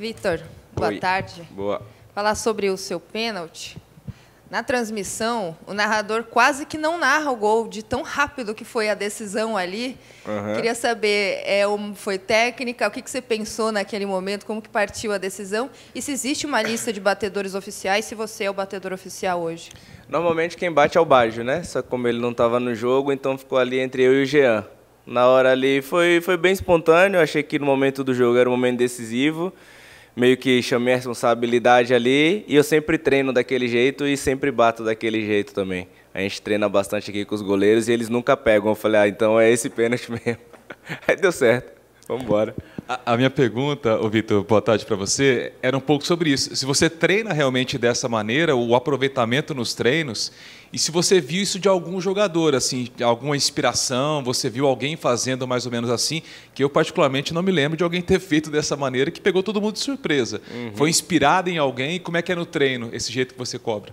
Vitor, boa Oi. tarde. Boa. Falar sobre o seu pênalti. Na transmissão, o narrador quase que não narra o gol, de tão rápido que foi a decisão ali. Uhum. Queria saber, é, foi técnica? O que, que você pensou naquele momento? Como que partiu a decisão? E se existe uma lista de batedores oficiais, se você é o batedor oficial hoje? Normalmente quem bate é o Baggio, né? Só como ele não estava no jogo, então ficou ali entre eu e o Jean. Na hora ali foi, foi bem espontâneo, achei que no momento do jogo era um momento decisivo meio que chamei a responsabilidade ali e eu sempre treino daquele jeito e sempre bato daquele jeito também. A gente treina bastante aqui com os goleiros e eles nunca pegam. Eu falei, ah, então é esse pênalti mesmo. Aí deu certo. Vamos embora. A, a, minha pergunta, Vitor, boa tarde para você, era um pouco sobre isso. Se você treina realmente dessa maneira, o aproveitamento nos treinos, e se você viu isso de algum jogador, assim, alguma inspiração, você viu alguém fazendo mais ou menos assim, que eu particularmente não me lembro de alguém ter feito dessa maneira que pegou todo mundo de surpresa. Uhum. Foi inspirado em alguém? Como é que é no treino esse jeito que você cobra?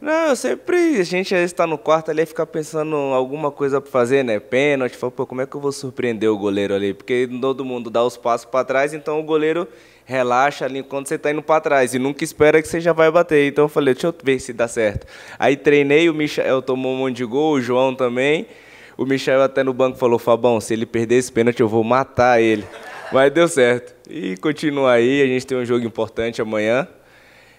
Não, eu sempre. A gente está no quarto ali e fica pensando alguma coisa para fazer, né? Pênalti, fala, pô, como é que eu vou surpreender o goleiro ali? Porque todo mundo dá os passos para trás, então o goleiro relaxa ali enquanto você está indo para trás e nunca espera que você já vai bater. Então eu falei, deixa eu ver se dá certo. Aí treinei, o Michel tomou um monte de gol, o João também. O Michel até no banco falou: Fabão, se ele perder esse pênalti, eu vou matar ele. Mas deu certo. E continua aí, a gente tem um jogo importante amanhã.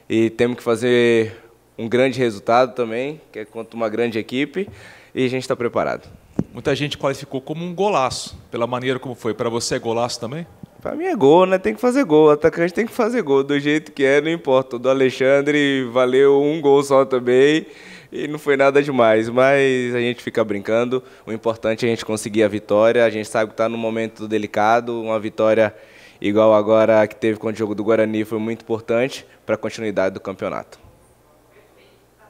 E temos que fazer um grande resultado também, que é contra uma grande equipe, e a gente está preparado. Muita gente qualificou como um golaço, pela maneira como foi. Para você é golaço também? Para mim é gol, né? Tem que fazer gol. O atacante tem que fazer gol. Do jeito que é, não importa. O do Alexandre valeu um gol só também e não foi nada demais. Mas a gente fica brincando. O importante é a gente conseguir a vitória. A gente sabe que está num momento delicado. Uma vitória igual agora que teve com o jogo do Guarani foi muito importante para a continuidade do campeonato.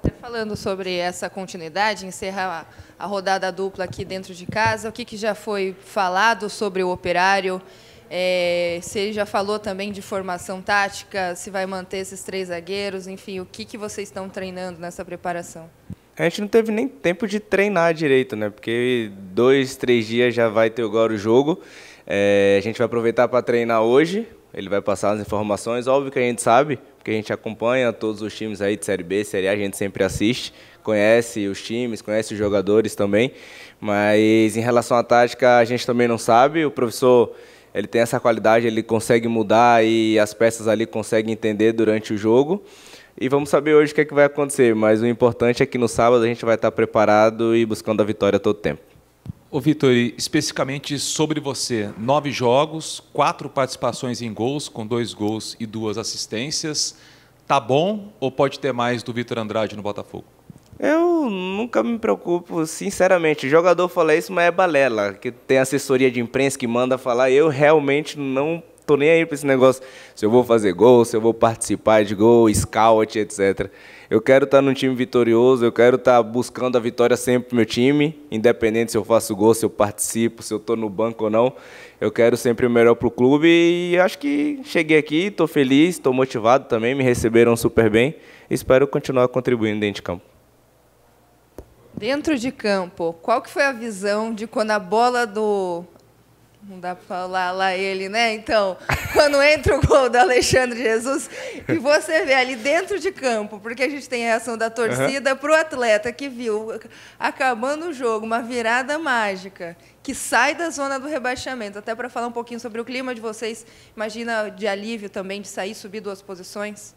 Até falando sobre essa continuidade, encerrar a rodada dupla aqui dentro de casa, o que, que já foi falado sobre o operário? É, você já falou também de formação tática, se vai manter esses três zagueiros, enfim, o que, que vocês estão treinando nessa preparação? A gente não teve nem tempo de treinar direito, né? Porque dois, três dias já vai ter agora o jogo. É, a gente vai aproveitar para treinar hoje. Ele vai passar as informações, óbvio que a gente sabe, porque a gente acompanha todos os times aí de Série B, Série A, a gente sempre assiste, conhece os times, conhece os jogadores também, mas em relação à tática a gente também não sabe, o professor ele tem essa qualidade, ele consegue mudar e as peças ali conseguem entender durante o jogo. E vamos saber hoje o que, é que vai acontecer, mas o importante é que no sábado a gente vai estar preparado e buscando a vitória a todo tempo. Ô Vitor, especificamente sobre você, nove jogos, quatro participações em gols, com dois gols e duas assistências. Tá bom ou pode ter mais do Vitor Andrade no Botafogo? Eu nunca me preocupo, sinceramente. O jogador fala isso, mas é balela. Que tem assessoria de imprensa que manda falar. Eu realmente não tô nem aí para esse negócio se eu vou fazer gol, se eu vou participar de gol, scout, etc. Eu quero estar tá num time vitorioso, eu quero estar tá buscando a vitória sempre pro meu time, independente se eu faço gol, se eu participo, se eu estou no banco ou não. Eu quero sempre o melhor pro clube e acho que cheguei aqui, estou feliz, estou motivado também, me receberam super bem. Espero continuar contribuindo dentro de campo. Dentro de campo, qual que foi a visão de quando a bola do não dá para falar lá ele, né? Então, quando entra o gol do Alexandre Jesus e você vê ali dentro de campo, porque a gente tem a reação da torcida uhum. para o atleta que viu acabando o jogo, uma virada mágica que sai da zona do rebaixamento. Até para falar um pouquinho sobre o clima de vocês, imagina de alívio também de sair, subir duas posições.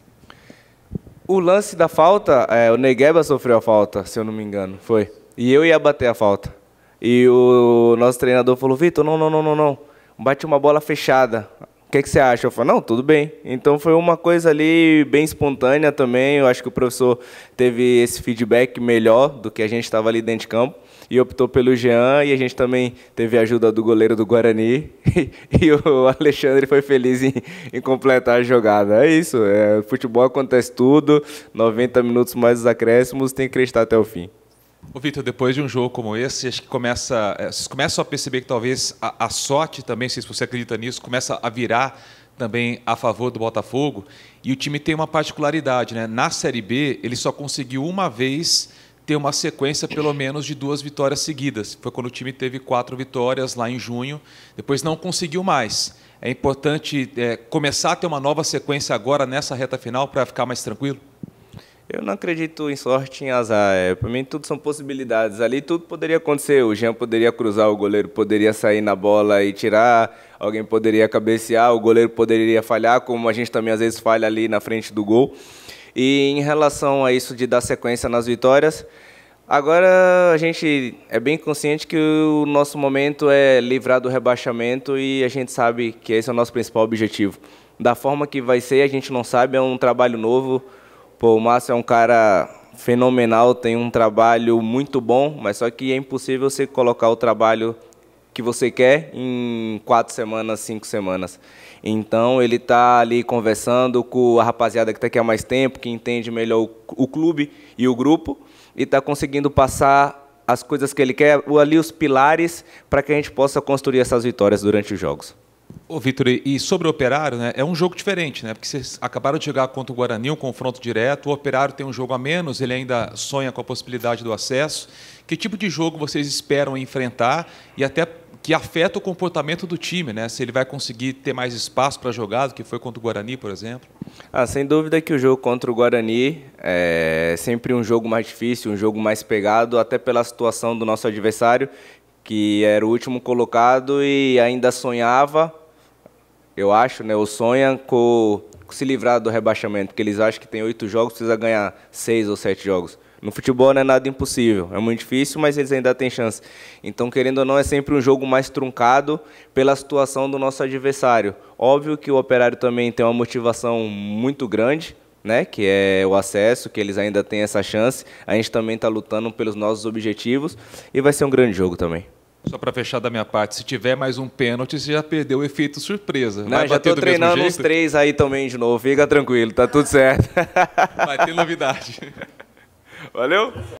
O lance da falta, é, o Negueba sofreu a falta, se eu não me engano, foi. E eu ia bater a falta. E o nosso treinador falou: Vitor, não, não, não, não, não. Bate uma bola fechada. O que, que você acha? Eu falei: não, tudo bem. Então foi uma coisa ali bem espontânea também. Eu acho que o professor teve esse feedback melhor do que a gente estava ali dentro de campo e optou pelo Jean. E a gente também teve a ajuda do goleiro do Guarani. e o Alexandre foi feliz em, em, completar a jogada. É isso. É, futebol acontece tudo. 90 minutos mais os acréscimos. Tem que acreditar até o fim. Ô Vitor, depois de um jogo como esse, acho que começa, é, vocês começam a perceber que talvez a, a sorte também, se você acredita nisso, começa a virar também a favor do Botafogo. E o time tem uma particularidade, né? Na Série B, ele só conseguiu uma vez ter uma sequência pelo menos de duas vitórias seguidas. Foi quando o time teve quatro vitórias lá em junho, depois não conseguiu mais. É importante é, começar a ter uma nova sequência agora nessa reta final para ficar mais tranquilo? Eu não acredito em sorte, em azar. É, para mim, tudo são possibilidades. Ali tudo poderia acontecer. O Jean poderia cruzar, o goleiro poderia sair na bola e tirar, alguém poderia cabecear, o goleiro poderia falhar, como a gente também às vezes falha ali na frente do gol. E em relação a isso de dar sequência nas vitórias, agora a gente é bem consciente que o nosso momento é livrar do rebaixamento e a gente sabe que esse é o nosso principal objetivo. Da forma que vai ser, a gente não sabe, é um trabalho novo. Pô, o Márcio é um cara fenomenal, tem um trabalho muito bom, mas só que é impossível você colocar o trabalho que você quer em quatro semanas, cinco semanas. Então ele está ali conversando com a rapaziada que está aqui há mais tempo, que entende melhor o, clube e o grupo, e está conseguindo passar as coisas que ele quer, ali os pilares, para que a gente possa construir essas vitórias durante os jogos. Ô, Vitor, e sobre o Operário, né, é um jogo diferente, né? Porque vocês acabaram de jogar contra o Guarani, um confronto direto. O Operário tem um jogo a menos, ele ainda sonha com a possibilidade do acesso. Que tipo de jogo vocês esperam enfrentar e até que afeta o comportamento do time, né? Se ele vai conseguir ter mais espaço para jogar do que foi contra o Guarani, por exemplo? Ah, sem dúvida que o jogo contra o Guarani é sempre um jogo mais difícil, um jogo mais pegado, até pela situação do nosso adversário, que era o último colocado e ainda sonhava eu acho, né? O sonha é com, com se livrar do rebaixamento, porque eles acham que tem oito jogos, precisa ganhar seis ou sete jogos. No futebol não é nada impossível, é muito difícil, mas eles ainda têm chance. Então, querendo ou não, é sempre um jogo mais truncado pela situação do nosso adversário. Óbvio que o Operário também tem uma motivação muito grande, né, que é o acesso, que eles ainda têm essa chance. A gente também está lutando pelos nossos objetivos e vai ser um grande jogo também. Só para fechar da minha parte, se tiver mais um pênalti, você já perdeu o efeito surpresa. Não, já estou treinando os três aí também de novo. Fica tranquilo, tá tudo certo. Vai ter novidade. Valeu?